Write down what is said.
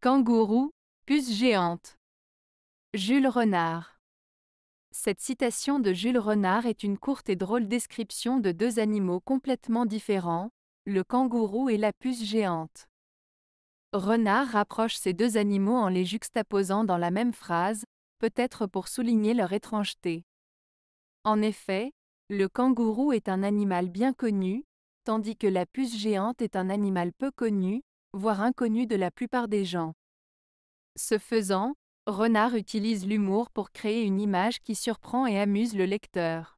Kangourou, puce géante. Jules Renard. Cette citation de Jules Renard est une courte et drôle description de deux animaux complètement différents, le kangourou et la puce géante. Renard rapproche ces deux animaux en les juxtaposant dans la même phrase, peut-être pour souligner leur étrangeté. En effet, le kangourou est un animal bien connu, tandis que la puce géante est un animal peu connu, voire inconnu de la plupart des gens. Ce faisant, Renard utilise l'humour pour créer une image qui surprend et amuse le lecteur.